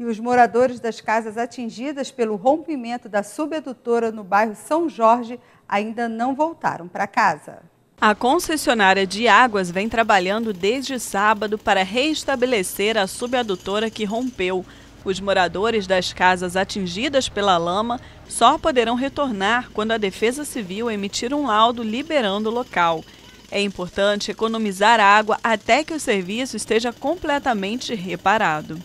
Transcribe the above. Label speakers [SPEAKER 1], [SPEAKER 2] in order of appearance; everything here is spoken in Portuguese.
[SPEAKER 1] e os moradores das casas atingidas pelo rompimento da subedutora no bairro São Jorge ainda não voltaram para casa.
[SPEAKER 2] A concessionária de águas vem trabalhando desde sábado para reestabelecer a subadutora que rompeu. Os moradores das casas atingidas pela lama só poderão retornar quando a Defesa Civil emitir um laudo liberando o local. É importante economizar água até que o serviço esteja completamente reparado.